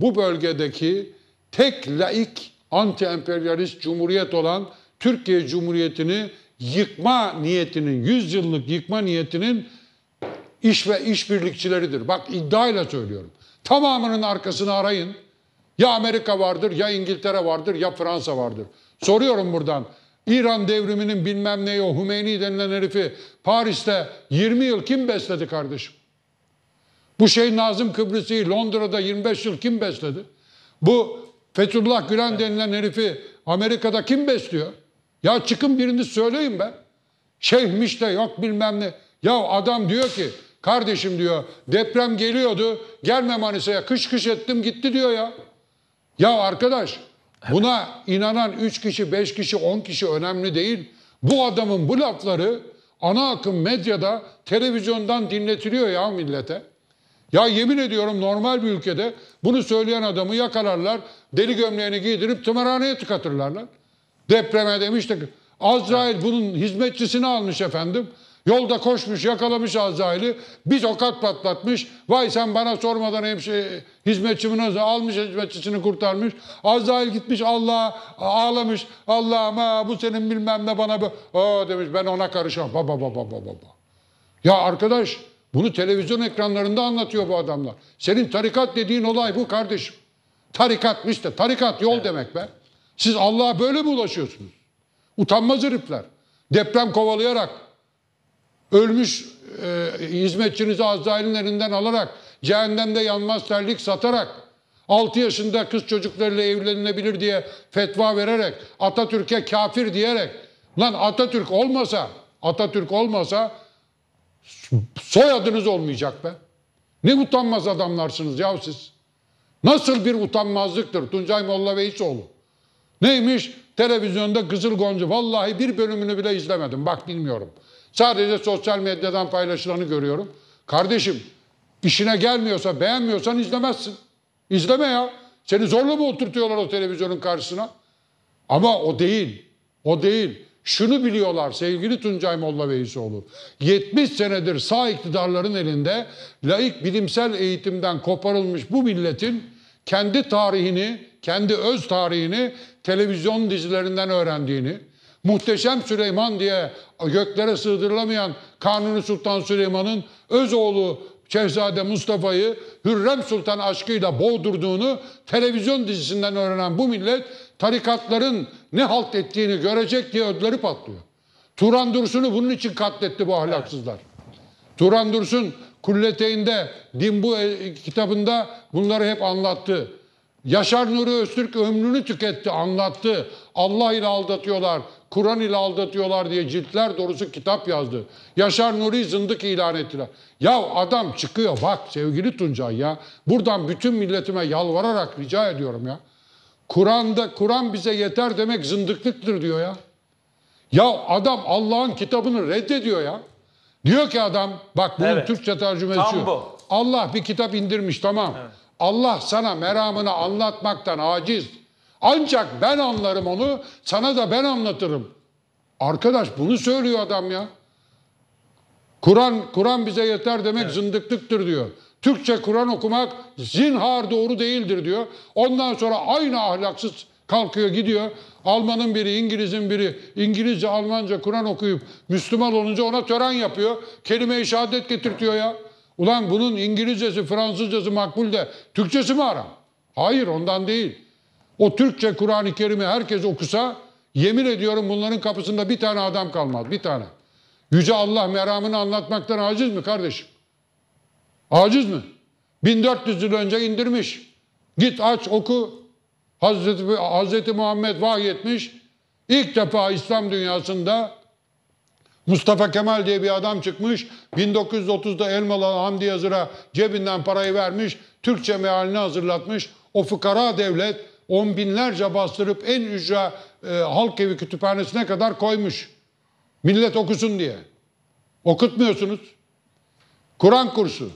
bu bölgedeki tek laik anti-emperyalist cumhuriyet olan Türkiye Cumhuriyeti'ni yıkma niyetinin, 100 yıllık yıkma niyetinin iş ve işbirlikçileridir. Bak iddiayla söylüyorum. Tamamının arkasını arayın. Ya Amerika vardır, ya İngiltere vardır, ya Fransa vardır. Soruyorum buradan. İran devriminin bilmem neyi o Hümeyni denilen herifi Paris'te 20 yıl kim besledi kardeşim? Bu şey Nazım Kıbrıs'ı Londra'da 25 yıl kim besledi? Bu Fethullah Gülen denilen herifi Amerika'da kim besliyor? Ya çıkın birini söyleyin ben. Şeyhmiş de yok bilmem ne. Ya adam diyor ki kardeşim diyor deprem geliyordu gelme Manisa'ya kış kış ettim gitti diyor ya. Ya arkadaş buna inanan 3 kişi 5 kişi 10 kişi önemli değil. Bu adamın bu lafları ana akım medyada televizyondan dinletiliyor ya millete. Ya yemin ediyorum normal bir ülkede bunu söyleyen adamı yakalarlar, deli gömleğini giydirip tımarhaneye tıkatırlarlar. Depreme demiştik. Azrail bunun hizmetçisini almış efendim. Yolda koşmuş, yakalamış Azrail'i. Bir tokat patlatmış. Vay sen bana sormadan hemşe hizmetçimi nasıl almış hizmetçisini kurtarmış. Azrail gitmiş Allah'a ağlamış. Allah'ım bu senin bilmem ne bana. Aa demiş ben ona karışamam. ba ba baba baba. Ya arkadaş bunu televizyon ekranlarında anlatıyor bu adamlar. Senin tarikat dediğin olay bu kardeşim. Tarikatmış da tarikat yol evet. demek be. Siz Allah'a böyle mi ulaşıyorsunuz? Utanmaz herifler. Deprem kovalayarak, ölmüş e, hizmetçinizi Azrail'in elinden alarak, cehennemde yanmaz terlik satarak, 6 yaşında kız çocuklarıyla evlenilebilir diye fetva vererek, Atatürk'e kafir diyerek, lan Atatürk olmasa, Atatürk olmasa Soyadınız olmayacak be. Ne utanmaz adamlarsınız ya siz. Nasıl bir utanmazlıktır Tuncay Molla Veysoğlu. Neymiş? Televizyonda Kızıl Gonca. Vallahi bir bölümünü bile izlemedim. Bak bilmiyorum. Sadece sosyal medyadan paylaşılanı görüyorum. Kardeşim işine gelmiyorsa beğenmiyorsan izlemezsin. İzleme ya. Seni zorla mı oturtuyorlar o televizyonun karşısına? Ama o değil. O değil. Şunu biliyorlar sevgili Tuncay Molla Veysoğlu. 70 senedir sağ iktidarların elinde laik bilimsel eğitimden koparılmış bu milletin kendi tarihini, kendi öz tarihini televizyon dizilerinden öğrendiğini, Muhteşem Süleyman diye göklere sığdırılamayan Kanuni Sultan Süleyman'ın öz oğlu Şehzade Mustafa'yı Hürrem Sultan aşkıyla boğdurduğunu televizyon dizisinden öğrenen bu millet tarikatların ne halt ettiğini görecek diye ödleri patlıyor. Turan Dursun'u bunun için katletti bu ahlaksızlar. Turan Dursun Kulleteyinde, Dimbu e, kitabında bunları hep anlattı. Yaşar Nuri Öztürk ömrünü tüketti, anlattı. Allah ile aldatıyorlar, Kur'an ile aldatıyorlar diye ciltler dolusu kitap yazdı. Yaşar Nuri zındık ilan ettiler. Ya adam çıkıyor bak sevgili Tuncay ya. Buradan bütün milletime yalvararak rica ediyorum ya. Kur'an'da Kur'an bize yeter demek zındıklıktır diyor ya. Ya adam Allah'ın kitabını reddediyor ya. Diyor ki adam bak bunun evet. Türkçe tercümesi Tam bu. Allah bir kitap indirmiş tamam. Evet. Allah sana meramını anlatmaktan aciz. Ancak ben anlarım onu, sana da ben anlatırım. Arkadaş bunu söylüyor adam ya. Kur'an Kur'an bize yeter demek evet. zındıklıktır diyor. Türkçe Kur'an okumak zinhar doğru değildir diyor. Ondan sonra aynı ahlaksız kalkıyor gidiyor. Almanın biri, İngiliz'in biri İngilizce, Almanca Kur'an okuyup Müslüman olunca ona tören yapıyor. Kelime-i şehadet getirtiyor ya. Ulan bunun İngilizcesi, Fransızcası makbul de Türkçesi mi haram? Hayır ondan değil. O Türkçe Kur'an-ı Kerim'i herkes okusa yemin ediyorum bunların kapısında bir tane adam kalmaz. Bir tane. Yüce Allah meramını anlatmaktan aciz mi kardeşim? Aciz mi? 1400 yıl önce indirmiş. Git aç oku. Hazreti, Hazreti Muhammed vahyetmiş. İlk defa İslam dünyasında Mustafa Kemal diye bir adam çıkmış. 1930'da Elmalı Hamdi Yazır'a cebinden parayı vermiş. Türkçe mealini hazırlatmış. O fıkara devlet on binlerce bastırıp en ücra e, halk evi kütüphanesine kadar koymuş. Millet okusun diye. Okutmuyorsunuz. Kur'an kursu.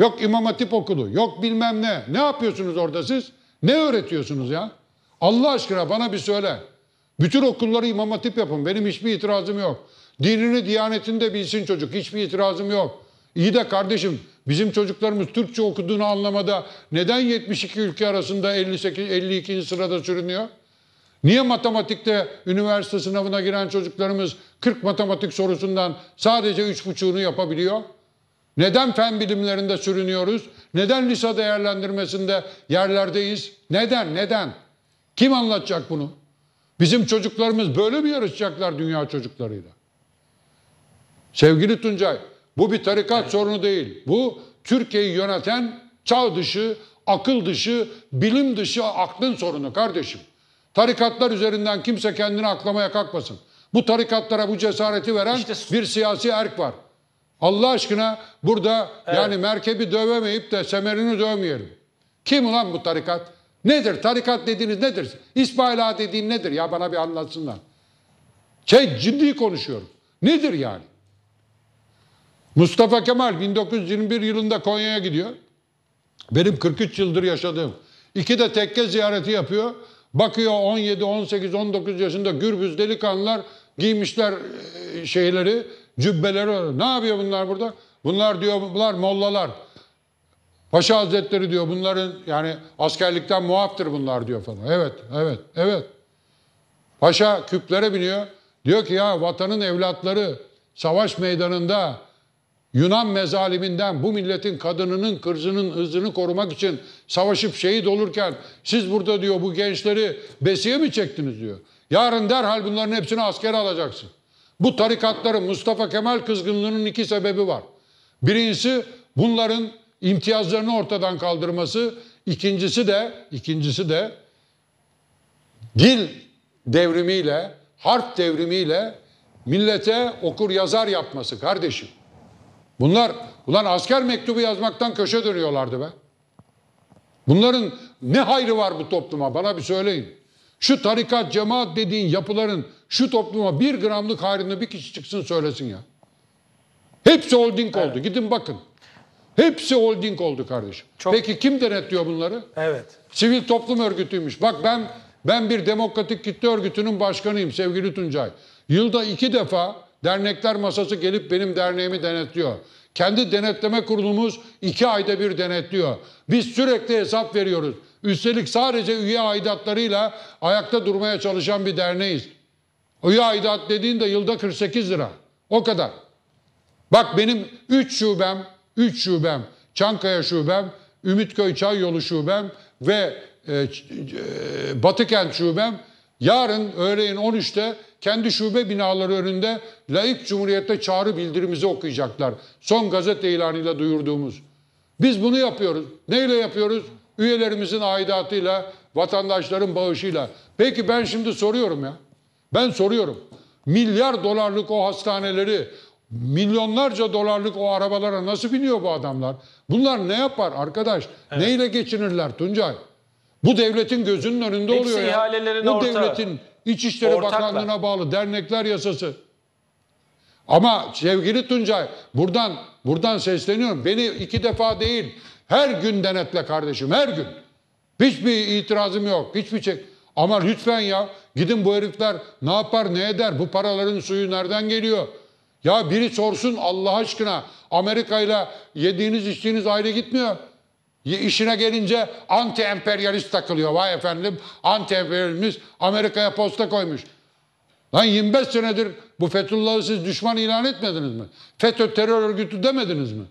Yok İmam Hatip okulu, yok bilmem ne. Ne yapıyorsunuz orada siz? Ne öğretiyorsunuz ya? Allah aşkına bana bir söyle. Bütün okulları İmam Hatip yapın. Benim hiçbir itirazım yok. Dinini, diyanetini de bilsin çocuk. Hiçbir itirazım yok. İyi de kardeşim bizim çocuklarımız Türkçe okuduğunu anlamada neden 72 ülke arasında 58, 52. sırada sürünüyor? Niye matematikte üniversite sınavına giren çocuklarımız 40 matematik sorusundan sadece 3,5'unu yapabiliyor? Neden fen bilimlerinde sürünüyoruz? Neden lisa değerlendirmesinde yerlerdeyiz? Neden? Neden? Kim anlatacak bunu? Bizim çocuklarımız böyle mi yarışacaklar dünya çocuklarıyla? Sevgili Tuncay, bu bir tarikat sorunu değil. Bu Türkiye'yi yöneten çağ dışı, akıl dışı, bilim dışı aklın sorunu kardeşim. Tarikatlar üzerinden kimse kendini aklamaya kalkmasın. Bu tarikatlara bu cesareti veren işte... bir siyasi erk var. Allah aşkına burada evet. yani merkebi dövemeyip de semerini dövmeyelim. Kim ulan bu tarikat? Nedir? Tarikat dediğiniz nedir? İsmaila dediğin nedir? Ya bana bir anlatsınlar. Şey ciddi konuşuyorum. Nedir yani? Mustafa Kemal 1921 yılında Konya'ya gidiyor. Benim 43 yıldır yaşadığım. İki de tekke ziyareti yapıyor. Bakıyor 17, 18, 19 yaşında gürbüz delikanlılar giymişler e, şeyleri, Cübbeleri ne yapıyor bunlar burada? Bunlar diyor bunlar mollalar. Paşa Hazretleri diyor bunların yani askerlikten muaftır bunlar diyor falan. Evet, evet, evet. Paşa küplere biniyor. Diyor ki ya vatanın evlatları savaş meydanında Yunan mezaliminden bu milletin kadınının, kırzının, hızını korumak için savaşıp şehit olurken siz burada diyor bu gençleri besiye mi çektiniz diyor. Yarın derhal bunların hepsini askere alacaksın. Bu tarikatların Mustafa Kemal kızgınlığının iki sebebi var. Birincisi bunların imtiyazlarını ortadan kaldırması, ikincisi de ikincisi de dil devrimiyle, harf devrimiyle millete okur yazar yapması kardeşim. Bunlar ulan asker mektubu yazmaktan köşe dönüyorlardı be. Bunların ne hayrı var bu topluma bana bir söyleyin. Şu tarikat, cemaat dediğin yapıların şu topluma bir gramlık hayrını bir kişi çıksın söylesin ya. Hepsi holding evet. oldu. Gidin bakın. Hepsi holding oldu kardeşim. Çok... Peki kim denetliyor bunları? Evet. Sivil toplum örgütüymüş. Bak ben ben bir demokratik kitle örgütünün başkanıyım sevgili Tuncay. Yılda iki defa dernekler masası gelip benim derneğimi denetliyor. Kendi denetleme kurulumuz iki ayda bir denetliyor. Biz sürekli hesap veriyoruz. Üstelik sadece üye aidatlarıyla ayakta durmaya çalışan bir derneğiz. Üye aidat dediğinde yılda 48 lira. O kadar. Bak benim 3 şubem, 3 şubem, Çankaya şubem, Ümitköy Çay Yolu şubem ve e, e, Batıkent şubem Yarın öğleyin 13'te kendi şube binaları önünde laik cumhuriyette çağrı bildirimizi okuyacaklar. Son gazete ilanıyla duyurduğumuz. Biz bunu yapıyoruz. Neyle yapıyoruz? Üyelerimizin aidatıyla, vatandaşların bağışıyla. Peki ben şimdi soruyorum ya. Ben soruyorum. Milyar dolarlık o hastaneleri, milyonlarca dolarlık o arabalara nasıl biniyor bu adamlar? Bunlar ne yapar arkadaş? Evet. Neyle geçinirler Tuncay? Bu devletin gözünün önünde Hepsi oluyor ya. Bu orta, devletin İçişleri ortakla. Bakanlığı'na bağlı dernekler yasası. Ama sevgili Tuncay buradan buradan sesleniyorum. Beni iki defa değil her gün denetle kardeşim her gün. Hiçbir itirazım yok. Hiçbir çek. Ama lütfen ya gidin bu herifler ne yapar ne eder bu paraların suyu nereden geliyor? Ya biri sorsun Allah aşkına Amerika ile yediğiniz içtiğiniz aile gitmiyor. İşine gelince anti emperyalist takılıyor. Vay efendim anti emperyalist Amerika'ya posta koymuş. Lan 25 senedir bu Fethullah'ı siz düşman ilan etmediniz mi? FETÖ terör örgütü demediniz mi?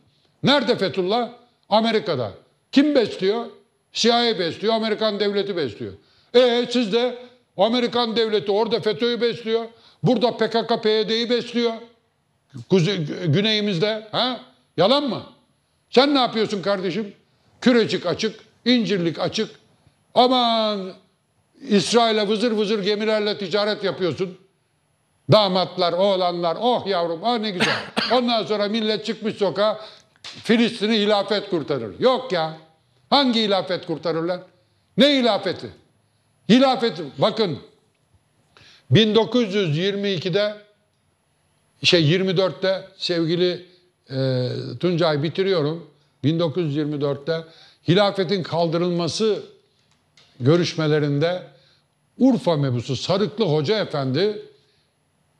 Nerede Fethullah? Amerika'da. Kim besliyor? CIA besliyor, Amerikan devleti besliyor. E siz de Amerikan devleti orada FETÖ'yü besliyor. Burada PKK, PYD'yi besliyor. Kuze güneyimizde. Ha? Yalan mı? Sen ne yapıyorsun kardeşim? Kürecik açık, İncirlik açık. Aman İsrail'e vızır vızır gemilerle ticaret yapıyorsun. Damatlar, oğlanlar, oh yavrum, ah ne güzel. Ondan sonra millet çıkmış sokağa, Filistin'i hilafet kurtarır. Yok ya. Hangi hilafet kurtarırlar? Ne hilafeti? Hilafet, bakın 1922'de şey 24'te sevgili e, Tuncay bitiriyorum. 1924'te hilafetin kaldırılması görüşmelerinde Urfa mebusu Sarıklı Hoca Efendi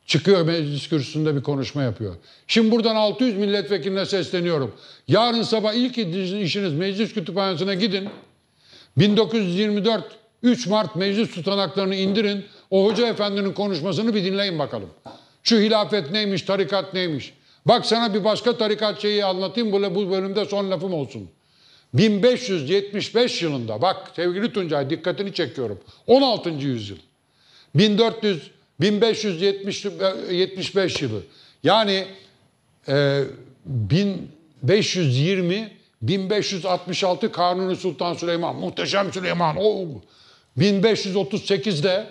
çıkıyor meclis kürsüsünde bir konuşma yapıyor. Şimdi buradan 600 milletvekiline sesleniyorum. Yarın sabah ilk işiniz meclis kütüphanesine gidin. 1924 3 Mart meclis tutanaklarını indirin. O hoca efendinin konuşmasını bir dinleyin bakalım. Şu hilafet neymiş, tarikat neymiş? Bak sana bir başka tarikat şeyi anlatayım. Böyle bu bölümde son lafım olsun. 1575 yılında bak sevgili Tuncay dikkatini çekiyorum. 16. yüzyıl. 1400 1575 e, yılı. Yani e, 1520 1566 Kanuni Sultan Süleyman, Muhteşem Süleyman. O 1538'de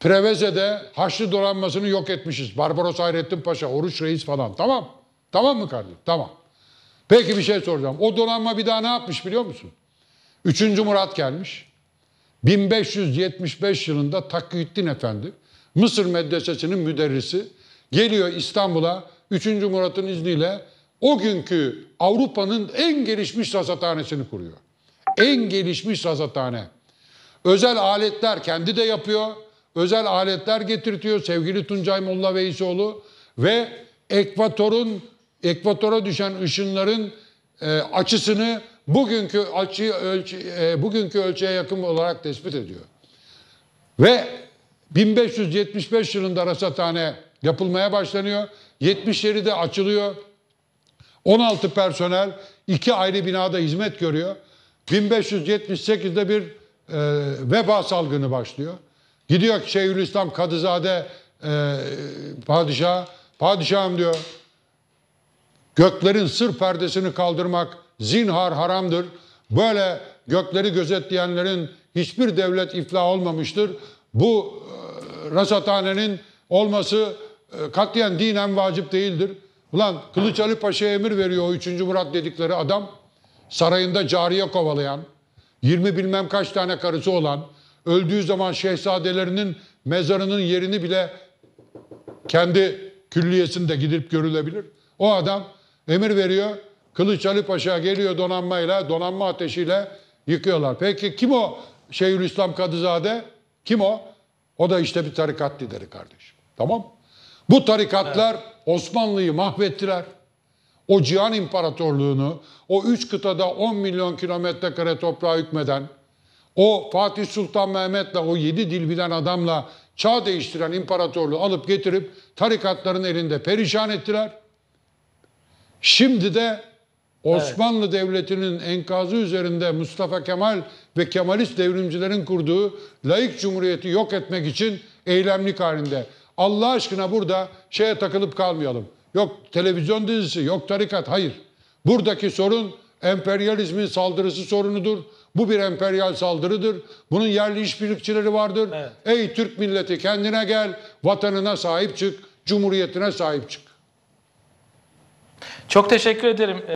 Preveze'de Haçlı donanmasını yok etmişiz. Barbaros Hayrettin Paşa, Oruç Reis falan. Tamam. Tamam mı kardeşim? Tamam. Peki bir şey soracağım. O donanma bir daha ne yapmış biliyor musun? Üçüncü Murat gelmiş. 1575 yılında Takiyüddin Efendi, Mısır Medresesi'nin müderrisi, geliyor İstanbul'a 3. Murat'ın izniyle o günkü Avrupa'nın en gelişmiş rasathanesini kuruyor. En gelişmiş rasathane. Özel aletler kendi de yapıyor özel aletler getirtiyor sevgili Tuncay Molla Veysoğlu ve ekvatorun ekvatora düşen ışınların e, açısını bugünkü açı ölçü, e, bugünkü ölçüye yakın olarak tespit ediyor. Ve 1575 yılında rasathane yapılmaya başlanıyor. 70 yeri de açılıyor. 16 personel iki ayrı binada hizmet görüyor. 1578'de bir e, veba salgını başlıyor. Gidiyor Şeyhülislam Kadızade e, padişah. Padişahım diyor. Göklerin sır perdesini kaldırmak zinhar haramdır. Böyle gökleri gözetleyenlerin hiçbir devlet iflah olmamıştır. Bu e, rasathanenin olması e, katliyen dinen vacip değildir. Ulan Kılıç Ali Paşa emir veriyor o 3. Murat dedikleri adam. Sarayında cariye kovalayan, 20 bilmem kaç tane karısı olan, Öldüğü zaman şehzadelerinin mezarının yerini bile kendi külliyesinde gidip görülebilir. O adam emir veriyor. Kılıç Ali Paşa geliyor donanmayla, donanma ateşiyle yıkıyorlar. Peki kim o Şeyhülislam Kadızade? Kim o? O da işte bir tarikat lideri kardeşim. Tamam Bu tarikatlar evet. Osmanlı'yı mahvettiler. O Cihan İmparatorluğunu, o üç kıtada 10 milyon kilometre kare toprağa hükmeden, o Fatih Sultan Mehmet'le o yedi dil bilen adamla çağ değiştiren imparatorluğu alıp getirip tarikatların elinde perişan ettiler. Şimdi de Osmanlı evet. Devleti'nin enkazı üzerinde Mustafa Kemal ve Kemalist devrimcilerin kurduğu laik cumhuriyeti yok etmek için eylemlik halinde. Allah aşkına burada şeye takılıp kalmayalım. Yok televizyon dizisi, yok tarikat, hayır. Buradaki sorun emperyalizmin saldırısı sorunudur. Bu bir emperyal saldırıdır. Bunun yerli işbirlikçileri vardır. Evet. Ey Türk milleti kendine gel, vatanına sahip çık, cumhuriyetine sahip çık. Çok teşekkür ederim.